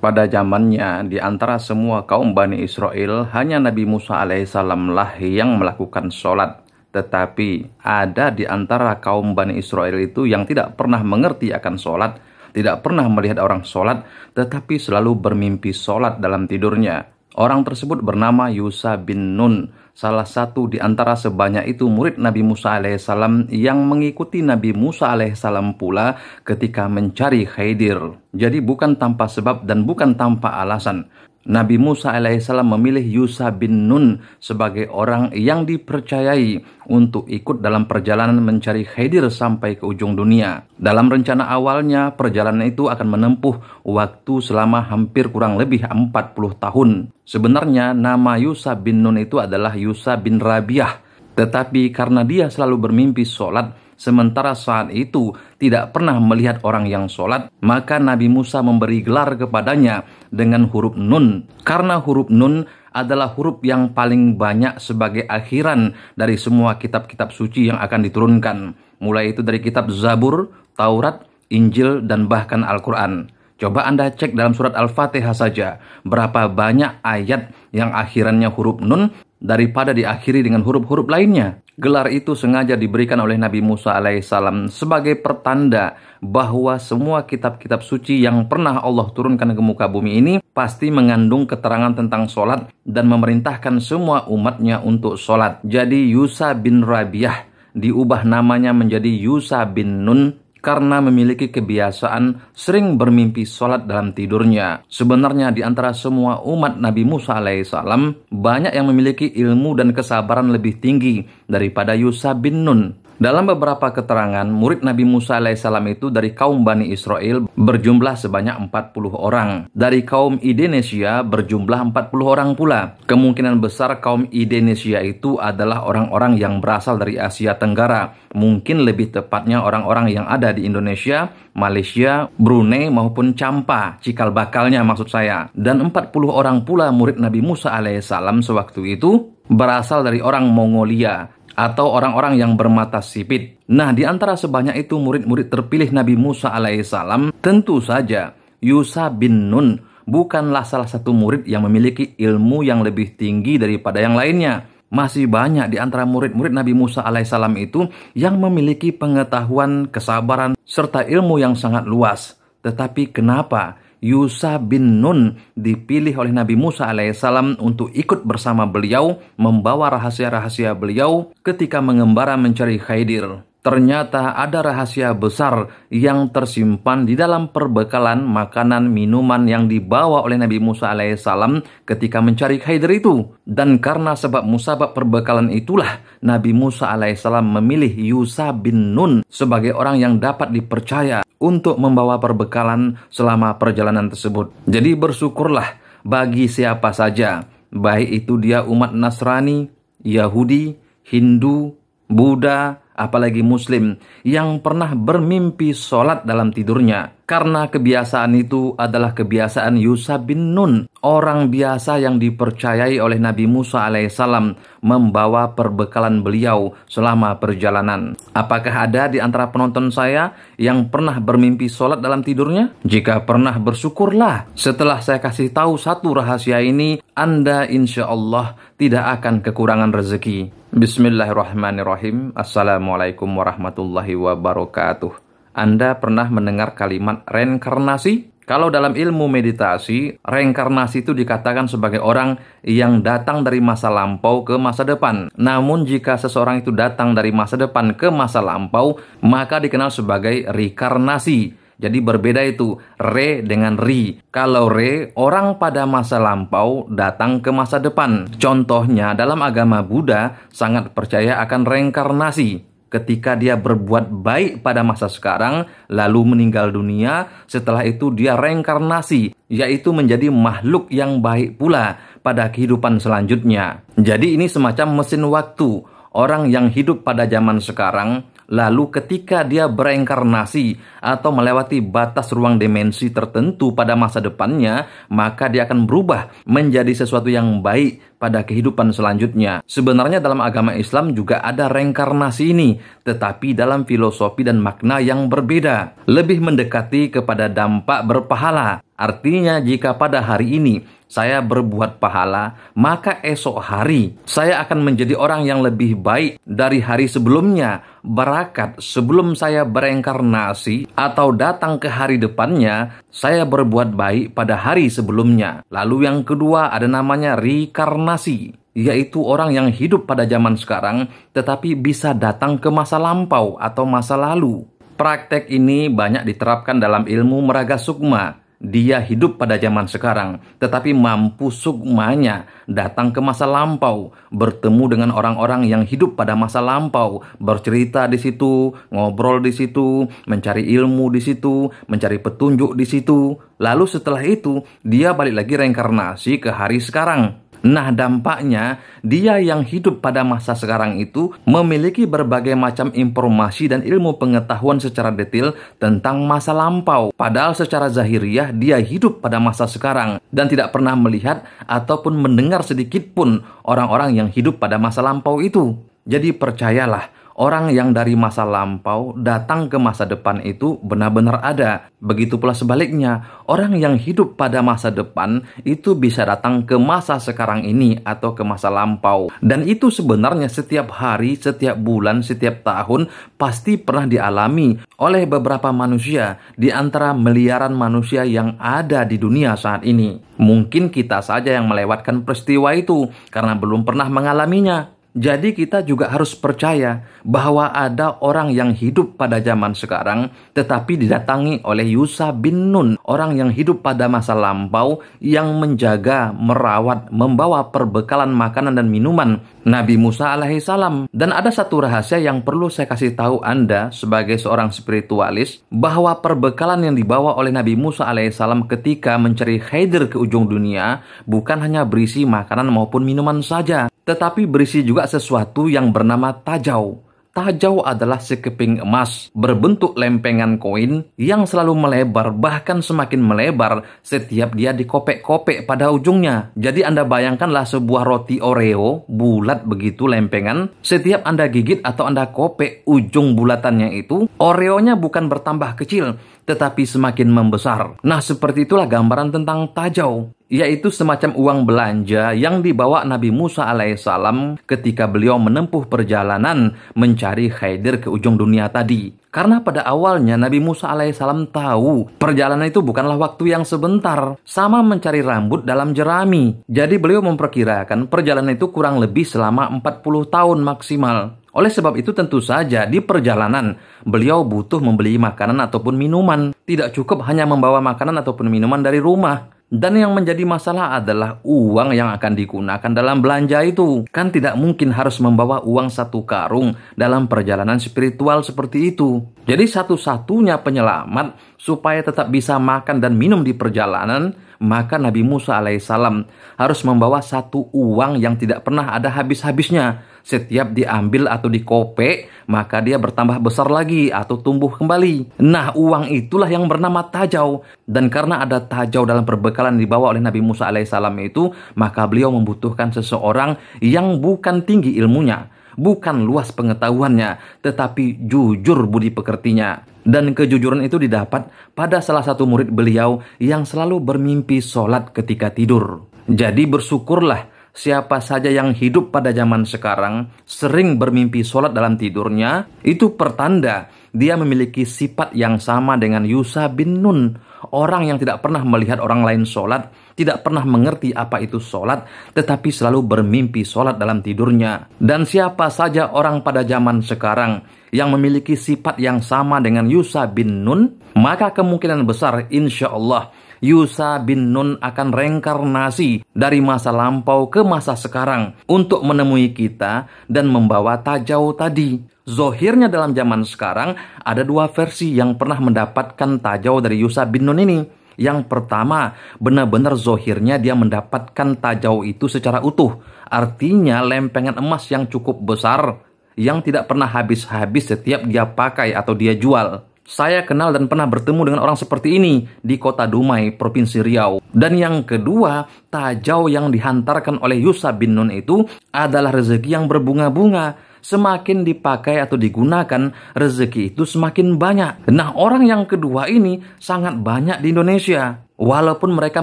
Pada zamannya, di antara semua kaum Bani Israel, hanya Nabi Musa alaihissalam lah yang melakukan sholat. Tetapi ada di antara kaum Bani Israel itu yang tidak pernah mengerti akan sholat, tidak pernah melihat orang sholat, tetapi selalu bermimpi sholat dalam tidurnya. Orang tersebut bernama Yusa bin Nun salah satu di antara sebanyak itu murid Nabi Musa alaihissalam yang mengikuti Nabi Musa alaihissalam pula ketika mencari Khidir. Jadi bukan tanpa sebab dan bukan tanpa alasan. Nabi Musa alaihissalam memilih Yusa bin Nun sebagai orang yang dipercayai untuk ikut dalam perjalanan mencari Khidir sampai ke ujung dunia. Dalam rencana awalnya, perjalanan itu akan menempuh waktu selama hampir kurang lebih 40 tahun. Sebenarnya nama Yusa bin Nun itu adalah Yusa bin Rabiah. Tetapi karena dia selalu bermimpi sholat, sementara saat itu tidak pernah melihat orang yang sholat, maka Nabi Musa memberi gelar kepadanya dengan huruf Nun. Karena huruf Nun adalah huruf yang paling banyak sebagai akhiran dari semua kitab-kitab suci yang akan diturunkan. Mulai itu dari kitab Zabur, Taurat, Injil, dan bahkan Al-Quran. Coba Anda cek dalam surat Al-Fatihah saja, berapa banyak ayat yang akhirannya huruf Nun daripada diakhiri dengan huruf-huruf lainnya. Gelar itu sengaja diberikan oleh Nabi Musa alaihissalam sebagai pertanda bahwa semua kitab-kitab suci yang pernah Allah turunkan ke muka bumi ini pasti mengandung keterangan tentang sholat dan memerintahkan semua umatnya untuk sholat. Jadi Yusa bin Rabiah diubah namanya menjadi Yusa bin Nun karena memiliki kebiasaan sering bermimpi sholat dalam tidurnya. Sebenarnya di antara semua umat Nabi Musa alaihissalam banyak yang memiliki ilmu dan kesabaran lebih tinggi daripada Yusa bin Nun dalam beberapa keterangan, murid Nabi Musa alaihissalam itu dari kaum Bani Israel berjumlah sebanyak 40 orang. Dari kaum Indonesia berjumlah 40 orang pula. Kemungkinan besar kaum Indonesia itu adalah orang-orang yang berasal dari Asia Tenggara. Mungkin lebih tepatnya orang-orang yang ada di Indonesia, Malaysia, Brunei maupun Campa, cikal bakalnya maksud saya. Dan 40 orang pula murid Nabi Musa alaihissalam sewaktu itu berasal dari orang Mongolia atau orang-orang yang bermata sipit. Nah, di antara sebanyak itu murid-murid terpilih Nabi Musa alaihissalam, tentu saja Yusa bin Nun bukanlah salah satu murid yang memiliki ilmu yang lebih tinggi daripada yang lainnya. Masih banyak di antara murid-murid Nabi Musa alaihissalam itu yang memiliki pengetahuan, kesabaran, serta ilmu yang sangat luas. Tetapi kenapa Yusa bin Nun dipilih oleh Nabi Musa alaihissalam untuk ikut bersama beliau membawa rahasia-rahasia beliau ketika mengembara mencari Khaidir ternyata ada rahasia besar yang tersimpan di dalam perbekalan makanan minuman yang dibawa oleh Nabi Musa alaihissalam ketika mencari Khidir itu. Dan karena sebab musabab perbekalan itulah Nabi Musa alaihissalam memilih Yusa bin Nun sebagai orang yang dapat dipercaya untuk membawa perbekalan selama perjalanan tersebut. Jadi bersyukurlah bagi siapa saja, baik itu dia umat Nasrani, Yahudi, Hindu, Buddha, apalagi muslim yang pernah bermimpi sholat dalam tidurnya karena kebiasaan itu adalah kebiasaan Yusa bin Nun, orang biasa yang dipercayai oleh Nabi Musa alaihissalam membawa perbekalan beliau selama perjalanan. Apakah ada di antara penonton saya yang pernah bermimpi sholat dalam tidurnya? Jika pernah bersyukurlah. Setelah saya kasih tahu satu rahasia ini, Anda insya Allah tidak akan kekurangan rezeki. Bismillahirrahmanirrahim. Assalamualaikum warahmatullahi wabarakatuh. Anda pernah mendengar kalimat reinkarnasi? Kalau dalam ilmu meditasi, reinkarnasi itu dikatakan sebagai orang yang datang dari masa lampau ke masa depan. Namun jika seseorang itu datang dari masa depan ke masa lampau, maka dikenal sebagai rekarnasi. Jadi berbeda itu re dengan ri. Kalau re, orang pada masa lampau datang ke masa depan. Contohnya dalam agama Buddha sangat percaya akan reinkarnasi ketika dia berbuat baik pada masa sekarang, lalu meninggal dunia, setelah itu dia reinkarnasi, yaitu menjadi makhluk yang baik pula pada kehidupan selanjutnya. Jadi, ini semacam mesin waktu. Orang yang hidup pada zaman sekarang Lalu ketika dia bereinkarnasi atau melewati batas ruang dimensi tertentu pada masa depannya, maka dia akan berubah menjadi sesuatu yang baik pada kehidupan selanjutnya. Sebenarnya dalam agama Islam juga ada reinkarnasi ini, tetapi dalam filosofi dan makna yang berbeda, lebih mendekati kepada dampak berpahala. Artinya jika pada hari ini saya berbuat pahala, maka esok hari saya akan menjadi orang yang lebih baik dari hari sebelumnya. Berakat sebelum saya berengkarnasi atau datang ke hari depannya, saya berbuat baik pada hari sebelumnya. Lalu yang kedua ada namanya rekarnasi yaitu orang yang hidup pada zaman sekarang tetapi bisa datang ke masa lampau atau masa lalu. Praktek ini banyak diterapkan dalam ilmu meraga sukma, dia hidup pada zaman sekarang, tetapi mampu sukmanya datang ke masa lampau, bertemu dengan orang-orang yang hidup pada masa lampau, bercerita di situ, ngobrol di situ, mencari ilmu di situ, mencari petunjuk di situ. Lalu setelah itu, dia balik lagi reinkarnasi ke hari sekarang. Nah, dampaknya dia yang hidup pada masa sekarang itu memiliki berbagai macam informasi dan ilmu pengetahuan secara detail tentang masa lampau. Padahal secara zahiriah dia hidup pada masa sekarang dan tidak pernah melihat ataupun mendengar sedikit pun orang-orang yang hidup pada masa lampau itu. Jadi percayalah, Orang yang dari masa lampau datang ke masa depan itu benar-benar ada. Begitu pula sebaliknya, orang yang hidup pada masa depan itu bisa datang ke masa sekarang ini atau ke masa lampau. Dan itu sebenarnya setiap hari, setiap bulan, setiap tahun pasti pernah dialami oleh beberapa manusia di antara miliaran manusia yang ada di dunia saat ini. Mungkin kita saja yang melewatkan peristiwa itu karena belum pernah mengalaminya. Jadi kita juga harus percaya bahwa ada orang yang hidup pada zaman sekarang tetapi didatangi oleh Yusa bin Nun, orang yang hidup pada masa lampau yang menjaga, merawat, membawa perbekalan makanan dan minuman Nabi Musa alaihissalam. Dan ada satu rahasia yang perlu saya kasih tahu Anda sebagai seorang spiritualis bahwa perbekalan yang dibawa oleh Nabi Musa alaihissalam ketika mencari Khaidir ke ujung dunia bukan hanya berisi makanan maupun minuman saja, tetapi berisi juga sesuatu yang bernama tajau. Tajau adalah sekeping emas berbentuk lempengan koin yang selalu melebar bahkan semakin melebar setiap dia dikopek-kopek pada ujungnya. Jadi Anda bayangkanlah sebuah roti Oreo bulat begitu lempengan. Setiap Anda gigit atau Anda kopek ujung bulatannya itu, Oreonya bukan bertambah kecil tetapi semakin membesar. Nah, seperti itulah gambaran tentang tajau yaitu semacam uang belanja yang dibawa Nabi Musa alaihissalam ketika beliau menempuh perjalanan mencari Khidir ke ujung dunia tadi. Karena pada awalnya Nabi Musa alaihissalam tahu perjalanan itu bukanlah waktu yang sebentar, sama mencari rambut dalam jerami. Jadi beliau memperkirakan perjalanan itu kurang lebih selama 40 tahun maksimal. Oleh sebab itu tentu saja di perjalanan beliau butuh membeli makanan ataupun minuman. Tidak cukup hanya membawa makanan ataupun minuman dari rumah. Dan yang menjadi masalah adalah uang yang akan digunakan dalam belanja itu. Kan tidak mungkin harus membawa uang satu karung dalam perjalanan spiritual seperti itu. Jadi satu-satunya penyelamat supaya tetap bisa makan dan minum di perjalanan, maka Nabi Musa alaihissalam harus membawa satu uang yang tidak pernah ada habis-habisnya, setiap diambil atau dikopek, maka dia bertambah besar lagi atau tumbuh kembali. Nah, uang itulah yang bernama tajau. Dan karena ada tajau dalam perbekalan dibawa oleh Nabi Musa alaihissalam itu, maka beliau membutuhkan seseorang yang bukan tinggi ilmunya, bukan luas pengetahuannya, tetapi jujur budi pekertinya. Dan kejujuran itu didapat pada salah satu murid beliau yang selalu bermimpi sholat ketika tidur. Jadi bersyukurlah Siapa saja yang hidup pada zaman sekarang sering bermimpi sholat dalam tidurnya, itu pertanda dia memiliki sifat yang sama dengan Yusa bin Nun. Orang yang tidak pernah melihat orang lain sholat, tidak pernah mengerti apa itu sholat, tetapi selalu bermimpi sholat dalam tidurnya. Dan siapa saja orang pada zaman sekarang yang memiliki sifat yang sama dengan Yusa bin Nun, maka kemungkinan besar insya Allah Yusa bin Nun akan reinkarnasi dari masa lampau ke masa sekarang untuk menemui kita dan membawa tajau tadi. Zohirnya dalam zaman sekarang ada dua versi yang pernah mendapatkan tajau dari Yusa bin Nun ini. Yang pertama, benar-benar zohirnya dia mendapatkan tajau itu secara utuh. Artinya lempengan emas yang cukup besar yang tidak pernah habis-habis setiap dia pakai atau dia jual. Saya kenal dan pernah bertemu dengan orang seperti ini di kota Dumai, Provinsi Riau. Dan yang kedua, tajau yang dihantarkan oleh Yusa bin Nun itu adalah rezeki yang berbunga-bunga semakin dipakai atau digunakan, rezeki itu semakin banyak. Nah, orang yang kedua ini sangat banyak di Indonesia. Walaupun mereka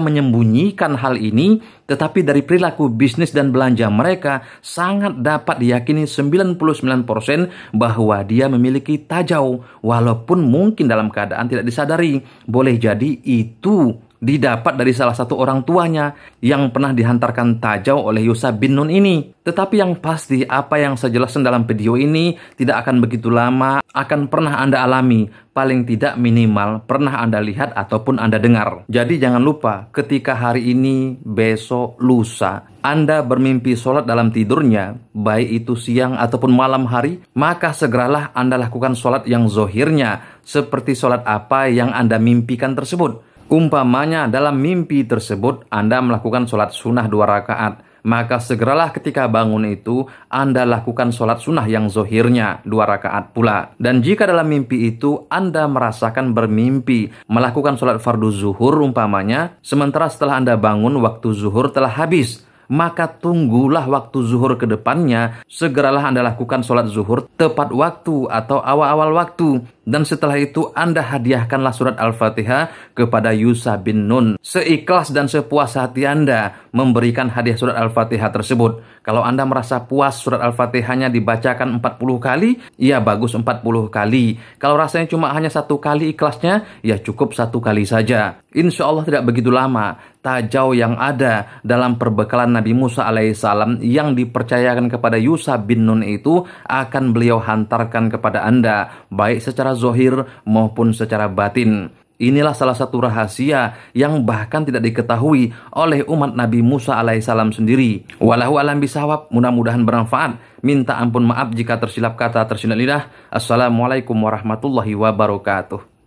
menyembunyikan hal ini, tetapi dari perilaku bisnis dan belanja mereka sangat dapat diyakini 99% bahwa dia memiliki tajau walaupun mungkin dalam keadaan tidak disadari. Boleh jadi itu didapat dari salah satu orang tuanya yang pernah dihantarkan tajau oleh Yusa bin Nun ini. Tetapi yang pasti apa yang saya jelaskan dalam video ini tidak akan begitu lama akan pernah Anda alami, paling tidak minimal pernah Anda lihat ataupun Anda dengar. Jadi jangan lupa ketika hari ini, besok, lusa, Anda bermimpi sholat dalam tidurnya, baik itu siang ataupun malam hari, maka segeralah Anda lakukan sholat yang zohirnya, seperti sholat apa yang Anda mimpikan tersebut. Umpamanya dalam mimpi tersebut Anda melakukan sholat sunnah dua rakaat, maka segeralah ketika bangun itu Anda lakukan sholat sunnah yang zohirnya dua rakaat pula. Dan jika dalam mimpi itu Anda merasakan bermimpi melakukan sholat fardu zuhur umpamanya, sementara setelah Anda bangun waktu zuhur telah habis, maka tunggulah waktu zuhur ke depannya. Segeralah Anda lakukan sholat zuhur tepat waktu atau awal-awal waktu. Dan setelah itu Anda hadiahkanlah surat Al-Fatihah kepada Yusa bin Nun. Seikhlas dan sepuas hati Anda memberikan hadiah surat Al-Fatihah tersebut. Kalau Anda merasa puas surat Al-Fatihahnya dibacakan 40 kali, ya bagus 40 kali. Kalau rasanya cuma hanya satu kali ikhlasnya, ya cukup satu kali saja. Insya Allah tidak begitu lama tajau yang ada dalam perbekalan Nabi Musa alaihissalam yang dipercayakan kepada Yusa bin Nun itu akan beliau hantarkan kepada Anda baik secara zohir maupun secara batin. Inilah salah satu rahasia yang bahkan tidak diketahui oleh umat Nabi Musa alaihissalam sendiri. Walahu alam bisawab, mudah-mudahan bermanfaat. Minta ampun maaf jika tersilap kata, tersilap lidah. Assalamualaikum warahmatullahi wabarakatuh.